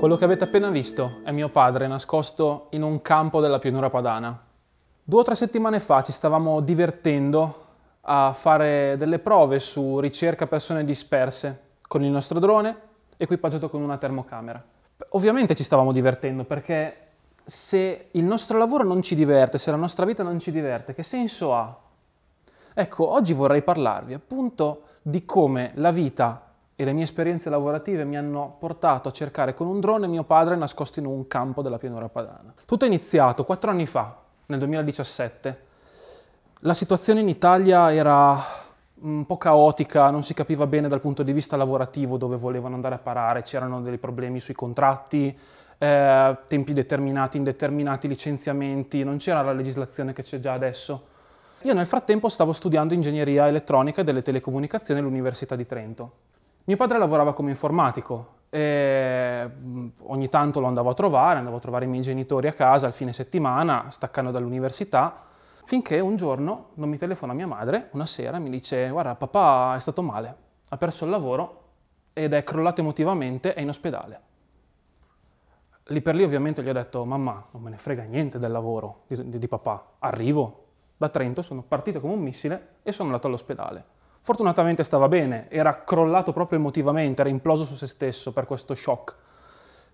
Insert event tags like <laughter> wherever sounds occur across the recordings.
Quello che avete appena visto è mio padre nascosto in un campo della pianura padana. Due o tre settimane fa ci stavamo divertendo a fare delle prove su ricerca persone disperse con il nostro drone equipaggiato con una termocamera. Ovviamente ci stavamo divertendo perché se il nostro lavoro non ci diverte, se la nostra vita non ci diverte, che senso ha? Ecco, oggi vorrei parlarvi appunto di come la vita e le mie esperienze lavorative mi hanno portato a cercare con un drone mio padre nascosto in un campo della pianura padana. Tutto è iniziato quattro anni fa, nel 2017. La situazione in Italia era un po' caotica, non si capiva bene dal punto di vista lavorativo dove volevano andare a parare, c'erano dei problemi sui contratti, eh, tempi determinati, indeterminati, licenziamenti, non c'era la legislazione che c'è già adesso. Io nel frattempo stavo studiando ingegneria elettronica e delle telecomunicazioni all'Università di Trento mio padre lavorava come informatico e ogni tanto lo andavo a trovare, andavo a trovare i miei genitori a casa al fine settimana, staccando dall'università, finché un giorno non mi telefona mia madre, una sera, mi dice guarda papà è stato male, ha perso il lavoro ed è crollato emotivamente, è in ospedale. Lì per lì ovviamente gli ho detto mamma non me ne frega niente del lavoro di, di, di papà, arrivo da Trento, sono partito come un missile e sono andato all'ospedale. Fortunatamente stava bene, era crollato proprio emotivamente, era imploso su se stesso per questo shock.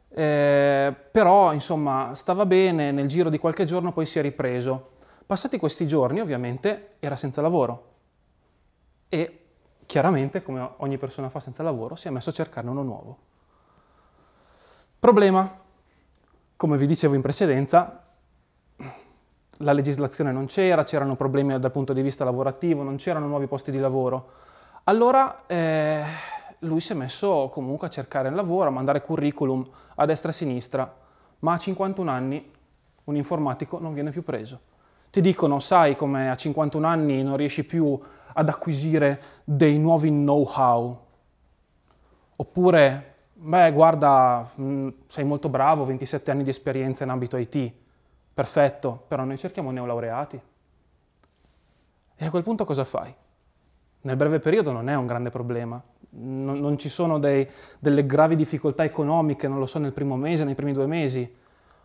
Eh, però, insomma, stava bene, nel giro di qualche giorno poi si è ripreso. Passati questi giorni, ovviamente, era senza lavoro. E chiaramente, come ogni persona fa senza lavoro, si è messo a cercarne uno nuovo. Problema. Come vi dicevo in precedenza, la legislazione non c'era, c'erano problemi dal punto di vista lavorativo, non c'erano nuovi posti di lavoro. Allora eh, lui si è messo comunque a cercare il lavoro, a mandare curriculum a destra e a sinistra, ma a 51 anni un informatico non viene più preso. Ti dicono, sai come a 51 anni non riesci più ad acquisire dei nuovi know-how. Oppure, beh, guarda, mm, sei molto bravo, 27 anni di esperienza in ambito IT Perfetto, però noi cerchiamo neolaureati. E a quel punto cosa fai? Nel breve periodo non è un grande problema, non, non ci sono dei, delle gravi difficoltà economiche, non lo so, nel primo mese, nei primi due mesi,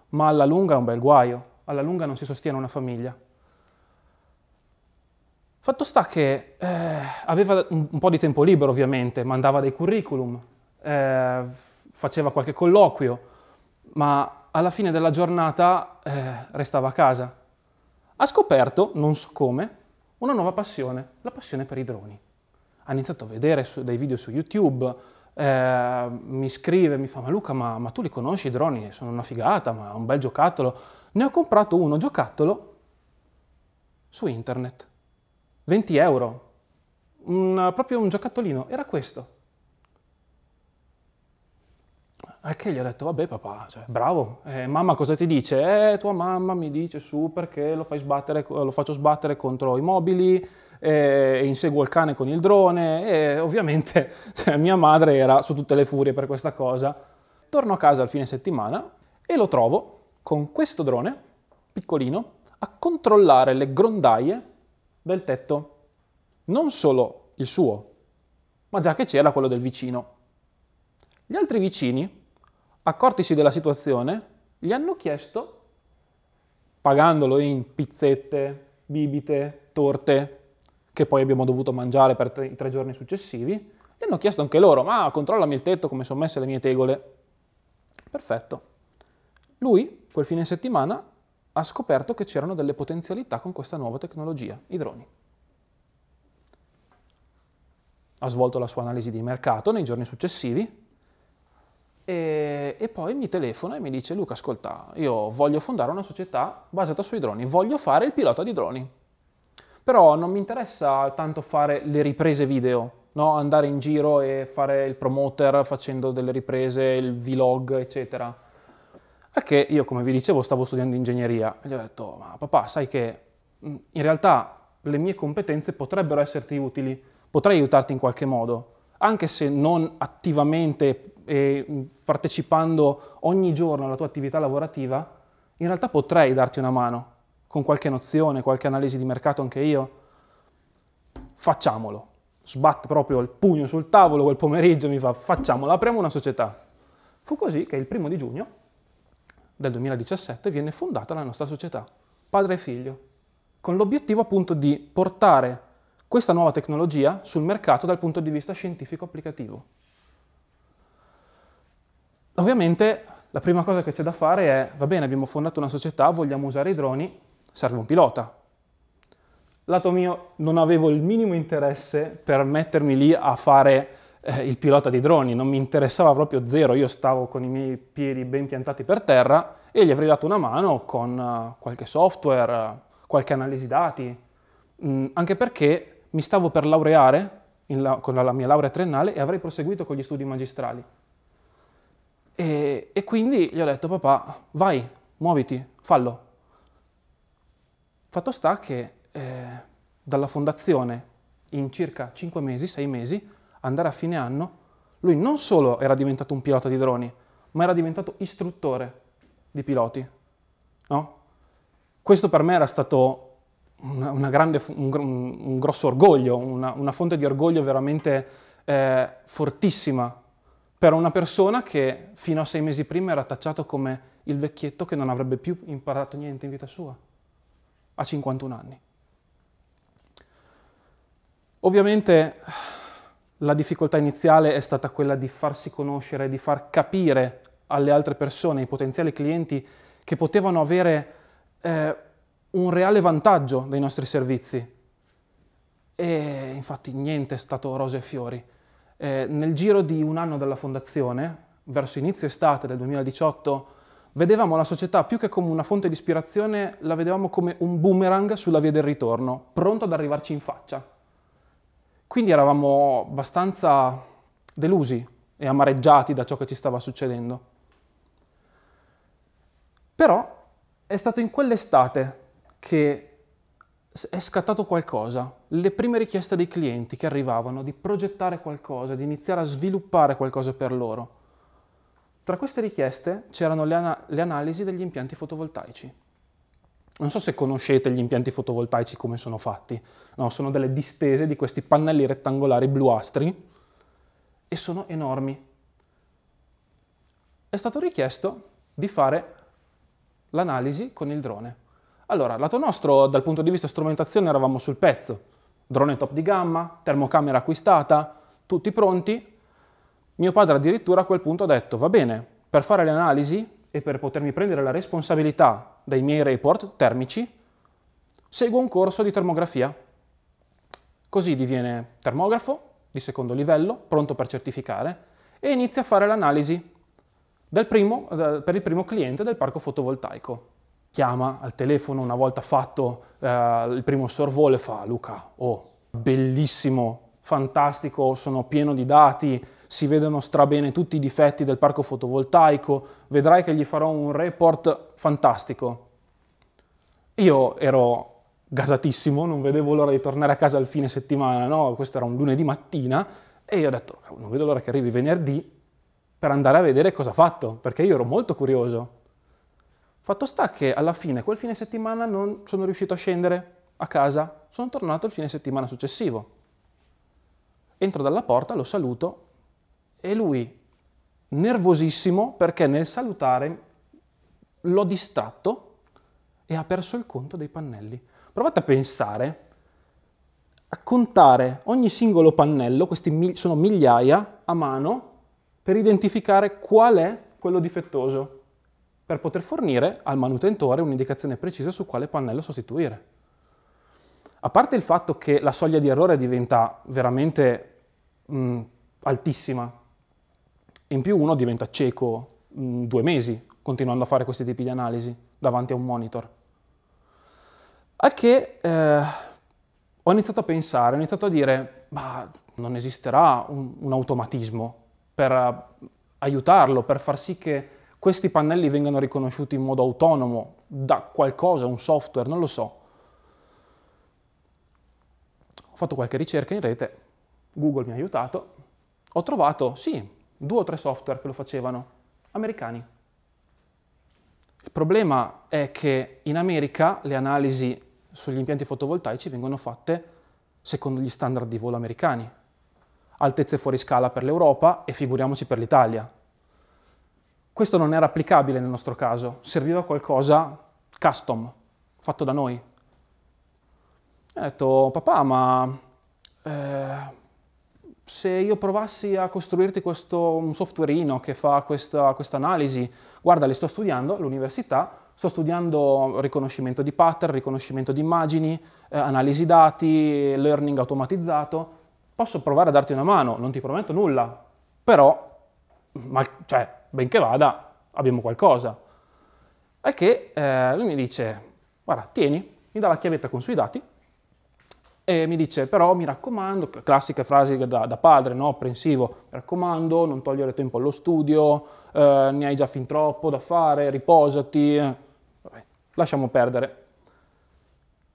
ma alla lunga è un bel guaio, alla lunga non si sostiene una famiglia. Fatto sta che eh, aveva un, un, po' di tempo libero ovviamente, mandava dei curriculum, eh, faceva qualche colloquio, ma alla fine della giornata eh, restava a casa. Ha scoperto, non so come, una nuova passione, la passione per i droni. Ha iniziato a vedere su, dei video su YouTube, eh, mi scrive, mi fa ma Luca ma, ma tu li conosci i droni? Sono una figata, ma è un bel giocattolo. Ne ho comprato uno giocattolo su internet. 20 euro. Un, proprio un giocattolino, era questo. Al eh, che gli ho detto, vabbè papà, cioè, bravo, eh, mamma cosa ti dice? Eh, tua mamma mi dice su perché lo, sbattere, lo faccio sbattere contro i mobili, eh, inseguo il cane con il drone e ovviamente <laughs> cioè, mia madre era su tutte le furie per questa cosa. Torno a casa al fine settimana e lo trovo con questo drone, piccolino, a controllare le grondaie del tetto. Non solo il suo, ma già che c'era quello del vicino. Gli altri vicini accortisi della situazione, gli hanno chiesto, pagandolo in pizzette, bibite, torte, che poi abbiamo dovuto mangiare per tre, i tre giorni successivi, gli hanno chiesto anche loro, ma controllami il tetto come sono messe le mie tegole. Perfetto. Lui, quel fine settimana, ha scoperto che c'erano delle potenzialità con questa nuova tecnologia, i droni. Ha svolto la sua analisi di mercato nei giorni successivi e, e, poi mi telefona e mi dice Luca ascolta io voglio fondare una società basata sui droni voglio fare il pilota di droni però non mi interessa tanto fare le riprese video no? andare in giro e fare il promoter facendo delle riprese il vlog eccetera a che io come vi dicevo stavo studiando ingegneria e gli ho detto ma papà sai che in realtà le mie competenze potrebbero esserti utili potrei aiutarti in qualche modo anche se non attivamente e eh, partecipando ogni giorno alla tua attività lavorativa, in realtà potrei darti una mano con qualche nozione, qualche analisi di mercato anche io. Facciamolo. Sbatte proprio il pugno sul tavolo quel pomeriggio e mi fa facciamolo, apriamo una società. Fu così che il primo di giugno del 2017 viene fondata la nostra società, padre e figlio, con l'obiettivo appunto di portare questa nuova tecnologia sul mercato dal punto di vista scientifico applicativo. Ovviamente la prima cosa che c'è da fare è, va bene, abbiamo fondato una società, vogliamo usare i droni, serve un pilota. Lato mio non avevo il minimo interesse per mettermi lì a fare eh, il pilota dei droni, non mi interessava proprio zero, io stavo con i miei piedi ben piantati per terra e gli avrei dato una mano con uh, qualche software, uh, qualche analisi dati, mm, anche perché mi stavo per laureare la, con la, la, mia laurea triennale e avrei proseguito con gli studi magistrali. E, e quindi gli ho detto, papà, vai, muoviti, fallo. Fatto sta che eh, dalla fondazione, in circa 5 mesi, 6 mesi, andare a fine anno, lui non solo era diventato un pilota di droni, ma era diventato istruttore di piloti. No? Questo per me era stato una, una grande, un, un, grosso orgoglio, una, una, fonte di orgoglio veramente eh, fortissima per una persona che fino a sei mesi prima era tacciato come il vecchietto che non avrebbe più imparato niente in vita sua, a 51 anni. Ovviamente la difficoltà iniziale è stata quella di farsi conoscere, di far capire alle altre persone, ai potenziali clienti, che potevano avere eh, un reale vantaggio dei nostri servizi. E infatti niente è stato rose e fiori. Eh, nel giro di un anno dalla fondazione, verso inizio estate del 2018, vedevamo la società più che come una fonte di ispirazione, la vedevamo come un boomerang sulla via del ritorno, pronto ad arrivarci in faccia. Quindi eravamo abbastanza delusi e amareggiati da ciò che ci stava succedendo. Però è stato in quell'estate che è scattato qualcosa, le prime richieste dei clienti che arrivavano di progettare qualcosa, di iniziare a sviluppare qualcosa per loro. Tra queste richieste c'erano le, ana le, analisi degli impianti fotovoltaici. Non so se conoscete gli impianti fotovoltaici come sono fatti, no, sono delle distese di questi pannelli rettangolari bluastri e sono enormi. È stato richiesto di fare l'analisi con il drone. Allora, lato nostro, dal punto di vista strumentazione, eravamo sul pezzo. Drone top di gamma, termocamera acquistata, tutti pronti. Mio padre addirittura a quel punto ha detto, va bene, per fare le analisi e per potermi prendere la responsabilità dai miei report termici, seguo un corso di termografia. Così diviene termografo di secondo livello, pronto per certificare, e inizia a fare l'analisi eh, per il primo cliente del parco fotovoltaico chiama al telefono una volta fatto eh, il primo sorvolo e fa Luca, oh, bellissimo, fantastico, sono pieno di dati, si vedono strabene tutti i difetti del parco fotovoltaico, vedrai che gli farò un report fantastico. Io ero gasatissimo, non vedevo l'ora di tornare a casa al fine settimana, no? questo era un lunedì mattina, e io ho detto, non vedo l'ora che arrivi venerdì per andare a vedere cosa ha fatto, perché io ero molto curioso. Fatto sta che alla fine, quel fine settimana, non sono riuscito a scendere a casa, sono tornato il fine settimana successivo. Entro dalla porta, lo saluto e lui, nervosissimo perché nel salutare l'ho distratto e ha perso il conto dei pannelli. Provate a pensare, a contare ogni singolo pannello, questi sono migliaia a mano, per identificare qual è quello difettoso per poter fornire al manutentore un'indicazione precisa su quale pannello sostituire. A parte il fatto che la soglia di errore diventa veramente mh, mm, altissima, in più uno diventa cieco mh, mm, due mesi continuando a fare questi tipi di analisi davanti a un monitor. Al che eh, ho iniziato a pensare, ho iniziato a dire, ma non esisterà un, un automatismo per eh, aiutarlo, per far sì che questi pannelli vengano riconosciuti in modo autonomo da qualcosa, un software, non lo so. Ho fatto qualche ricerca in rete, Google mi ha aiutato, ho trovato, sì, due o tre software che lo facevano, americani. Il problema è che in America le analisi sugli impianti fotovoltaici vengono fatte secondo gli standard di volo americani, altezze fuori scala per l'Europa e figuriamoci per l'Italia. Questo non era applicabile nel nostro caso, serviva qualcosa custom, fatto da noi. E ho detto, papà, ma eh, se io provassi a costruirti questo un softwareino che fa questa analisi, guarda, le sto studiando all'università, sto studiando riconoscimento di pattern, riconoscimento di immagini, eh, analisi dati, learning automatizzato, posso provare a darti una mano, non ti prometto nulla, però, ma, cioè, benché vada, abbiamo qualcosa. È che eh, lui mi dice, guarda, tieni, mi dà la chiavetta con sui dati e mi dice, però mi raccomando, classica frase da, da padre, no? apprensivo, mi raccomando, non togliere tempo allo studio, eh, ne hai già fin troppo da fare, riposati, eh". Vabbè, lasciamo perdere.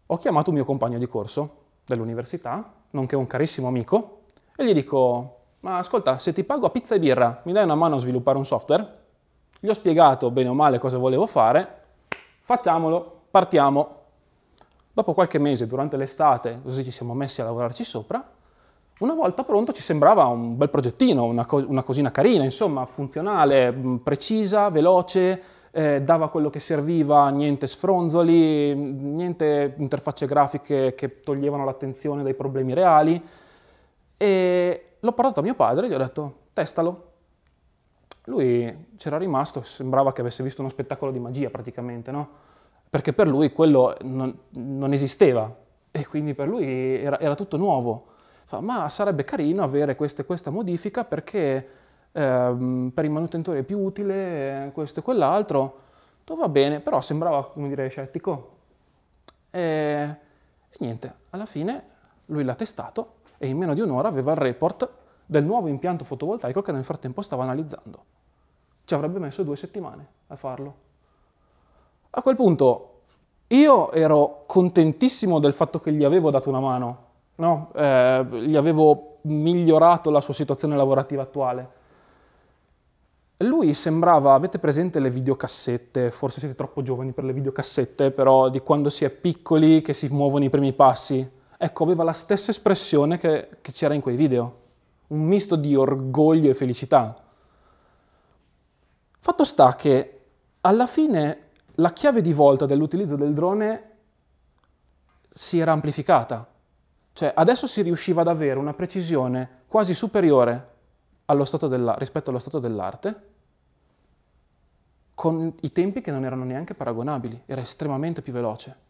Ho chiamato un mio compagno di corso dell'università, nonché un carissimo amico, e gli dico, ma ascolta, se ti pago a pizza e birra, mi dai una mano a sviluppare un software? Gli ho spiegato bene o male cosa volevo fare, facciamolo, partiamo. Dopo qualche mese, durante l'estate, così ci siamo messi a lavorarci sopra, una volta pronto ci sembrava un bel progettino, una, co una cosina carina, insomma, funzionale, mm, precisa, veloce, eh, dava quello che serviva, niente sfronzoli, mm, niente interfacce grafiche che toglievano l'attenzione dai problemi reali. E L'ho portato a mio padre e gli ho detto, testalo. Lui c'era rimasto, sembrava che avesse visto uno spettacolo di magia praticamente, no? Perché per lui quello non, non esisteva e quindi per lui era, era tutto nuovo. Fa, ma sarebbe carino avere queste, questa modifica perché ehm, per il manutentore è più utile, questo e quell'altro. Tutto va bene, però sembrava, come dire, scettico. E, e niente, alla fine lui l'ha testato e in meno di un'ora aveva il report del nuovo impianto fotovoltaico che nel frattempo stava analizzando. Ci avrebbe messo due settimane a farlo. A quel punto io ero contentissimo del fatto che gli avevo dato una mano, no? eh, gli avevo migliorato la sua situazione lavorativa attuale. Lui sembrava, avete presente le videocassette, forse siete troppo giovani per le videocassette, però di quando si è piccoli che si muovono i primi passi, ecco, aveva la stessa espressione che, che c'era in quei video, un misto di orgoglio e felicità. Fatto sta che alla fine la chiave di volta dell'utilizzo del drone si era amplificata, cioè adesso si riusciva ad avere una precisione quasi superiore allo della, rispetto allo stato dell'arte, con i tempi che non erano neanche paragonabili, era estremamente più veloce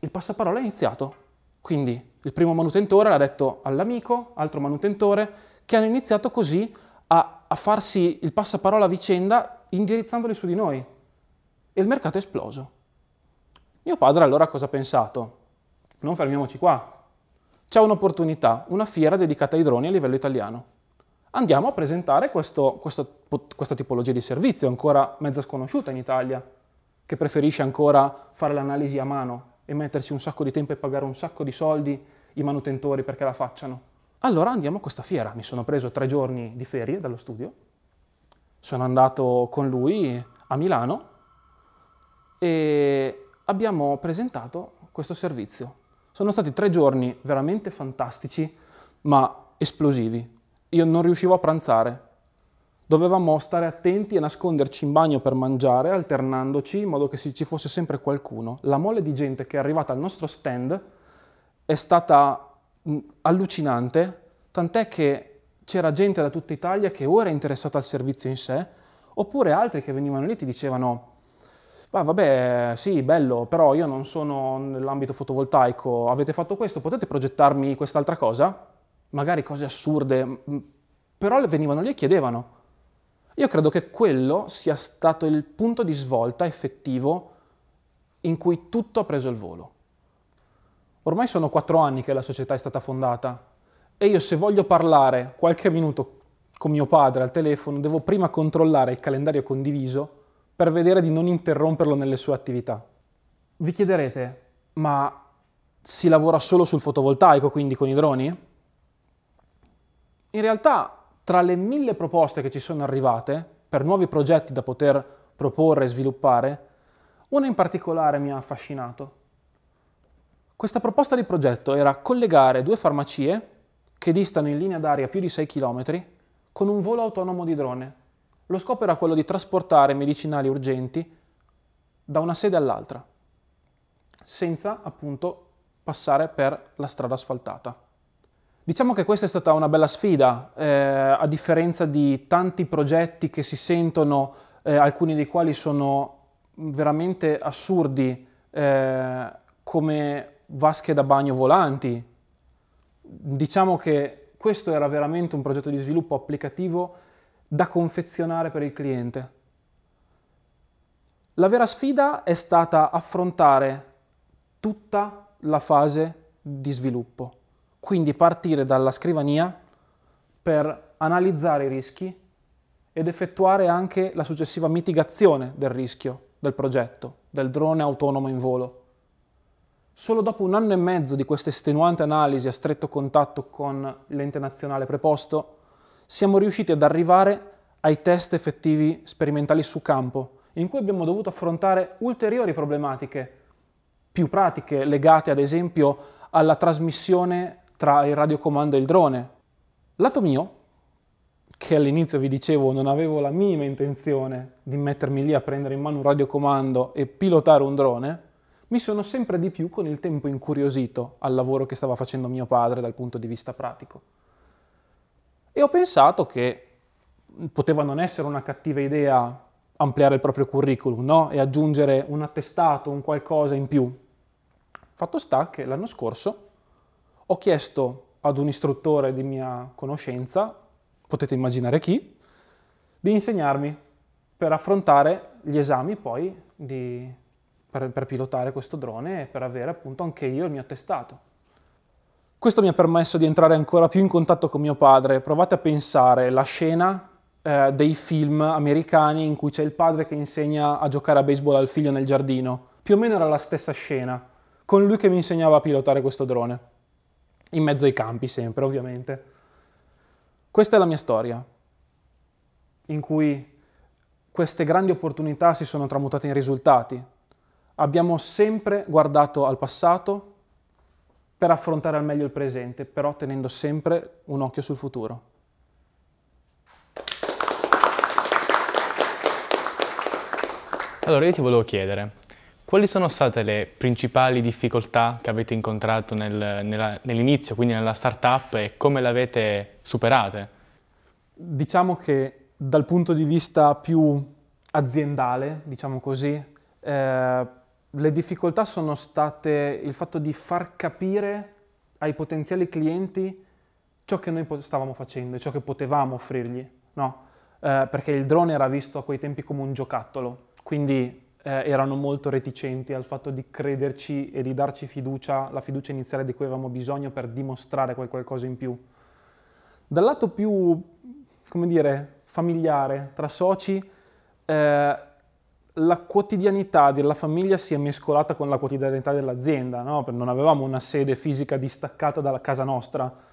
il passaparola è iniziato. Quindi il primo manutentore l'ha detto all'amico, altro manutentore, che hanno iniziato così a, a farsi il passaparola a vicenda indirizzandoli su di noi. E il mercato è esploso. Mio padre allora cosa ha pensato? Non fermiamoci qua. C'è un'opportunità, una fiera dedicata ai droni a livello italiano andiamo a presentare questo, questo, questa tipologia di servizio, ancora mezza sconosciuta in Italia, che preferisce ancora fare l'analisi a mano e metterci un sacco di tempo e pagare un sacco di soldi i manutentori perché la facciano. Allora andiamo a questa fiera. Mi sono preso tre giorni di ferie dallo studio. Sono andato con lui a Milano e abbiamo presentato questo servizio. Sono stati tre giorni veramente fantastici, ma esplosivi. Io non riuscivo a pranzare, Dovevamo stare attenti e nasconderci in bagno per mangiare, alternandoci in modo che ci fosse sempre qualcuno. La mole di gente che è arrivata al nostro stand è stata mm, allucinante, tant'è che c'era gente da tutta Italia che ora è interessata al servizio in sé, oppure altri che venivano lì e ti dicevano ah, vabbè sì bello però io non sono nell'ambito fotovoltaico avete fatto questo potete progettarmi quest'altra cosa magari cose assurde mm, però venivano lì e chiedevano io credo che quello sia stato il punto di svolta effettivo in cui tutto ha preso il volo. Ormai sono quattro anni che la società è stata fondata e io se voglio parlare qualche minuto con mio padre al telefono devo prima controllare il calendario condiviso per vedere di non interromperlo nelle sue attività. Vi chiederete, ma si lavora solo sul fotovoltaico, quindi con i droni? In realtà tra le mille proposte che ci sono arrivate per nuovi progetti da poter proporre e sviluppare, una in particolare mi ha affascinato. Questa proposta di progetto era collegare due farmacie che distano in linea d'aria più di 6 km con un volo autonomo di drone. Lo scopo era quello di trasportare medicinali urgenti da una sede all'altra, senza appunto passare per la strada asfaltata. Diciamo che questa è stata una bella sfida, eh, a differenza di tanti progetti che si sentono, eh, alcuni dei quali sono veramente assurdi, eh, come vasche da bagno volanti. Diciamo che questo era veramente un progetto di sviluppo applicativo da confezionare per il cliente. La vera sfida è stata affrontare tutta la fase di sviluppo quindi partire dalla scrivania per analizzare i rischi ed effettuare anche la successiva mitigazione del rischio del progetto, del drone autonomo in volo. Solo dopo un anno e mezzo di questa estenuante analisi a stretto contatto con l'ente nazionale preposto, siamo riusciti ad arrivare ai test effettivi sperimentali su campo, in cui abbiamo dovuto affrontare ulteriori problematiche più pratiche legate ad esempio alla trasmissione tra il radiocomando e il drone. Lato mio, che all'inizio vi dicevo non avevo la minima intenzione di mettermi lì a prendere in mano un radiocomando e pilotare un drone, mi sono sempre di più con il tempo incuriosito al lavoro che stava facendo mio padre dal punto di vista pratico. E ho pensato che poteva non essere una cattiva idea ampliare il proprio curriculum no? e aggiungere un attestato, un qualcosa in più. Fatto sta che l'anno scorso ho chiesto ad un istruttore di mia conoscenza, potete immaginare chi, di insegnarmi per affrontare gli esami poi di, per, per pilotare questo drone e per avere appunto anche io il mio attestato. Questo mi ha permesso di entrare ancora più in contatto con mio padre. Provate a pensare la scena eh, dei film americani in cui c'è il padre che insegna a giocare a baseball al figlio nel giardino. Più o meno era la stessa scena, con lui che mi insegnava a pilotare questo drone in mezzo ai campi sempre, ovviamente. Questa è la mia storia, in cui queste grandi opportunità si sono tramutate in risultati. Abbiamo sempre guardato al passato per affrontare al meglio il presente, però tenendo sempre un occhio sul futuro. Allora io ti volevo chiedere, quali sono state le principali difficoltà che avete incontrato nel, nell'inizio, quindi nella startup e come le avete superate? Diciamo che dal punto di vista più aziendale, diciamo così, eh, le difficoltà sono state il fatto di far capire ai potenziali clienti ciò che noi stavamo facendo ciò che potevamo offrirgli, no? eh, perché il drone era visto a quei tempi come un giocattolo, quindi eh, erano molto reticenti al fatto di crederci e di darci fiducia, la fiducia iniziale di cui avevamo bisogno per dimostrare quel qualcosa in più. Dal lato più, come dire, familiare, tra soci, eh, la quotidianità della famiglia si è mescolata con la quotidianità dell'azienda, no? non avevamo una sede fisica distaccata dalla casa nostra,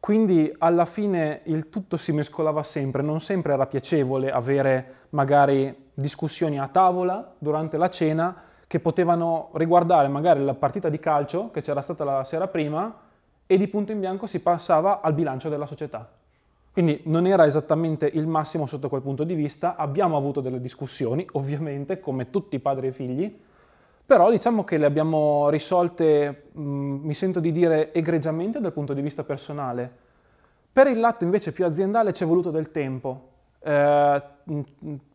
quindi alla fine il tutto si mescolava sempre, non sempre era piacevole avere magari discussioni a tavola durante la cena che potevano riguardare magari la partita di calcio che c'era stata la sera prima e di punto in bianco si passava al bilancio della società. Quindi non era esattamente il massimo sotto quel punto di vista, abbiamo avuto delle discussioni, <laughs> ovviamente, come tutti i padri e figli, però diciamo che le abbiamo risolte, mh, mm, mi sento di dire, egregiamente dal punto di vista personale. Per il lato invece più aziendale ci è voluto del tempo. Eh, mm,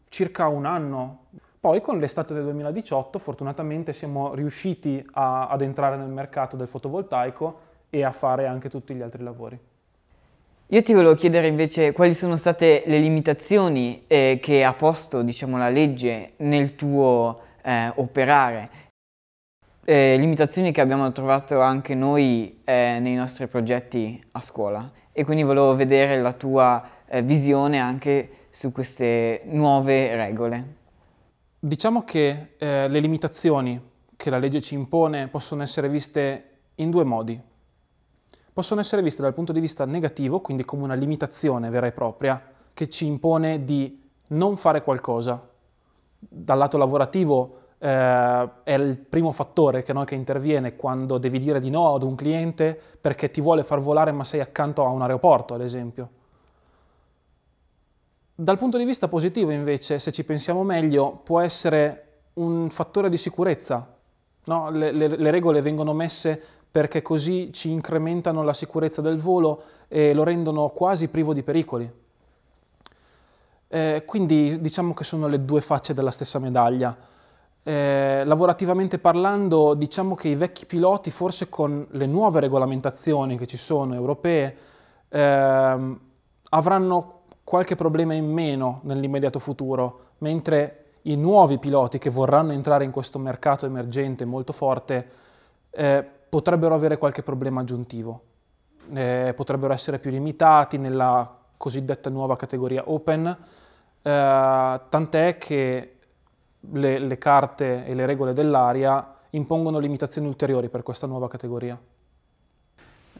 circa un anno. Poi con l'estate del 2018 fortunatamente siamo riusciti a, ad entrare nel mercato del fotovoltaico e a fare anche tutti gli altri lavori. Io ti volevo chiedere invece quali sono state le limitazioni eh, che ha posto diciamo, la legge nel tuo eh, operare, eh, limitazioni che abbiamo trovato anche noi eh, nei nostri progetti a scuola e quindi volevo vedere la tua eh, visione anche su queste nuove regole? Diciamo che eh, le limitazioni che la legge ci impone possono essere viste in due modi. Possono essere viste dal punto di vista negativo, quindi come una limitazione vera e propria, che ci impone di non fare qualcosa. Dal lato lavorativo eh, è il primo fattore che, no, che interviene quando devi dire di no ad un cliente perché ti vuole far volare ma sei accanto a un aeroporto, ad esempio. Dal punto di vista positivo invece, se ci pensiamo meglio, può essere un fattore di sicurezza. No? Le, le, le regole vengono messe perché così ci incrementano la sicurezza del volo e lo rendono quasi privo di pericoli. Eh, quindi diciamo che sono le due facce della stessa medaglia. Eh, lavorativamente parlando, diciamo che i vecchi piloti, forse con le nuove regolamentazioni che ci sono europee, eh, avranno qualche problema in meno nell'immediato futuro, mentre i nuovi piloti che vorranno entrare in questo mercato emergente molto forte eh, potrebbero avere qualche problema aggiuntivo, eh, potrebbero essere più limitati nella cosiddetta nuova categoria open, eh, tant'è che le, le carte e le regole dell'aria impongono limitazioni ulteriori per questa nuova categoria.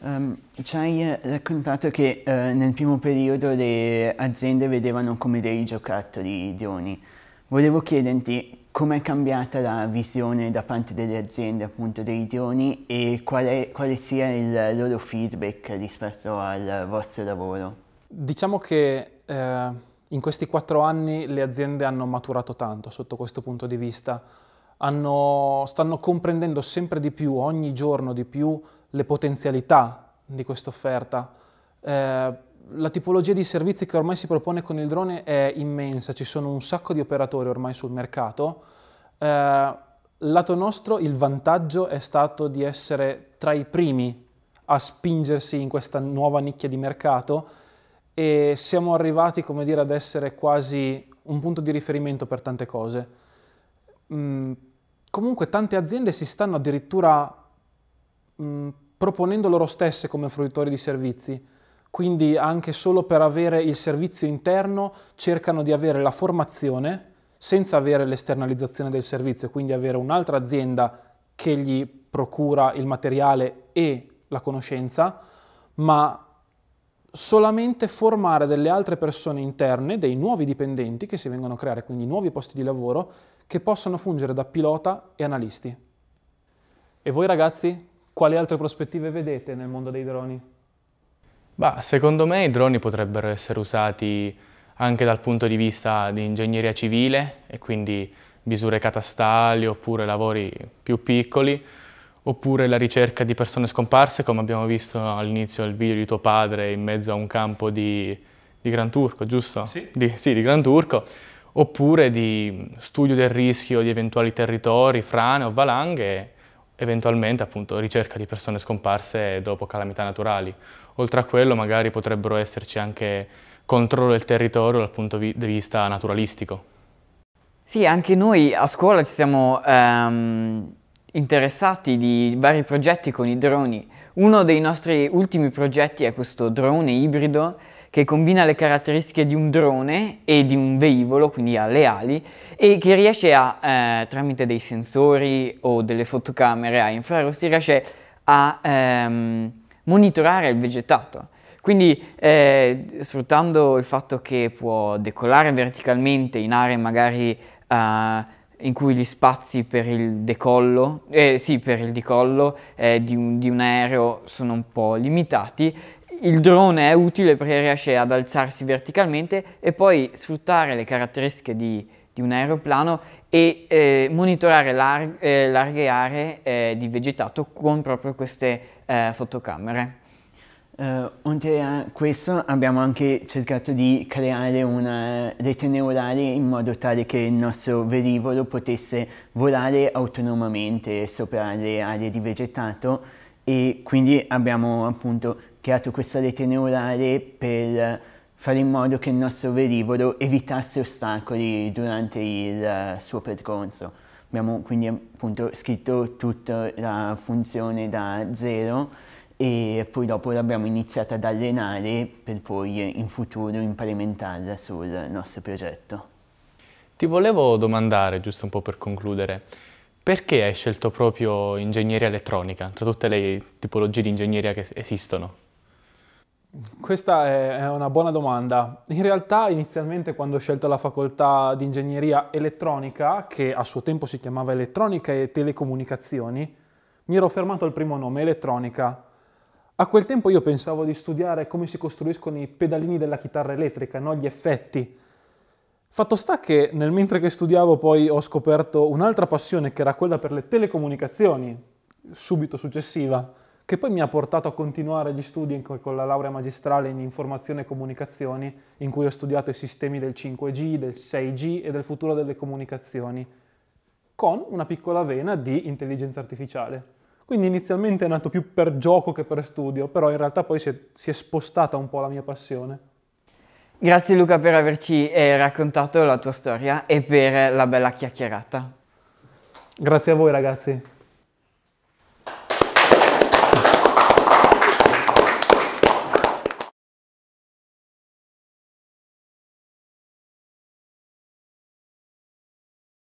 Um, ehm, ci hai eh, raccontato che uh, nel primo periodo le aziende vedevano come dei giocattoli i droni. Volevo chiederti com'è cambiata la visione da parte delle aziende appunto dei Dioni e quale, quale sia il loro feedback rispetto al vostro lavoro. Diciamo che eh, in questi quattro anni le aziende hanno maturato tanto sotto questo punto di vista. Hanno, stanno comprendendo sempre di più, ogni giorno di più, le potenzialità di questa offerta. Eh, la tipologia di servizi che ormai si propone con il drone è immensa, ci sono un sacco di operatori ormai sul mercato. Eh, lato nostro il vantaggio è stato di essere tra i primi a spingersi in questa nuova nicchia di mercato e siamo arrivati, come dire, ad essere quasi un punto di riferimento per tante cose. Mm, comunque tante aziende si stanno addirittura Mm, proponendo loro stesse come fruitori di servizi. Quindi anche solo per avere il servizio interno cercano di avere la formazione senza avere l'esternalizzazione del servizio, quindi avere un'altra azienda che gli procura il materiale e la conoscenza, ma solamente formare delle altre persone interne, dei nuovi dipendenti che si vengono a creare, quindi nuovi posti di lavoro, che possano fungere da pilota e analisti. E voi ragazzi, quali altre prospettive vedete nel mondo dei droni? Bah, secondo me i droni potrebbero essere usati anche dal punto di vista di ingegneria civile e quindi misure catastali oppure lavori più piccoli oppure la ricerca di persone scomparse come abbiamo visto all'inizio del video di tuo padre in mezzo a un campo di, di Gran Turco, giusto? Sì. Di, sì, di Gran Turco oppure di studio del rischio di eventuali territori, frane o valanghe eventualmente appunto ricerca di persone scomparse dopo calamità naturali. Oltre a quello magari potrebbero esserci anche controllo del territorio dal punto di vista naturalistico. Sì, anche noi a scuola ci siamo ehm, interessati di vari progetti con i droni. Uno dei nostri ultimi progetti è questo drone ibrido che combina le caratteristiche di un drone e di un velivolo, quindi ha le ali, e che riesce a, eh, tramite dei sensori o delle fotocamere a infrarossi, riesce a ehm, monitorare il vegetato. Quindi eh, sfruttando il fatto che può decollare verticalmente in aree magari eh, in cui gli spazi per il decollo, eh, sì, per il decollo eh, di un, di un aereo sono un po' limitati, il drone è utile perché riesce ad alzarsi verticalmente e poi sfruttare le caratteristiche di, di un aeroplano e eh, monitorare lar eh, larghe aree eh, di vegetato con proprio queste eh, fotocamere. Eh, oltre a questo abbiamo anche cercato di creare una eh, rete neurale in modo tale che il nostro velivolo potesse volare autonomamente sopra le aree di vegetato e quindi abbiamo appunto creato questa rete neurale per fare in modo che il nostro velivolo evitasse ostacoli durante il eh, suo percorso. Abbiamo quindi appunto scritto tutta la funzione da zero e poi dopo l'abbiamo iniziata ad allenare per poi in futuro implementarla sul nostro progetto. Ti volevo domandare, giusto un po' per concludere, perché hai scelto proprio ingegneria elettronica tra tutte le tipologie di ingegneria che esistono? Questa è una buona domanda. In realtà inizialmente quando ho scelto la facoltà di ingegneria elettronica, che a suo tempo si chiamava elettronica e telecomunicazioni, mi ero fermato al primo nome, elettronica. A quel tempo io pensavo di studiare come si costruiscono i pedalini della chitarra elettrica, no? gli effetti. Fatto sta che nel mentre che studiavo poi ho scoperto un'altra passione che era quella per le telecomunicazioni, subito successiva che poi mi ha portato a continuare gli studi con la laurea magistrale in informazione e comunicazioni, in cui ho studiato i sistemi del 5G, del 6G e del futuro delle comunicazioni, con una piccola vena di intelligenza artificiale. Quindi inizialmente è nato più per gioco che per studio, però in realtà poi si è, si è spostata un po' la mia passione. Grazie Luca per averci eh, raccontato la tua storia e per la bella chiacchierata. Grazie a voi ragazzi.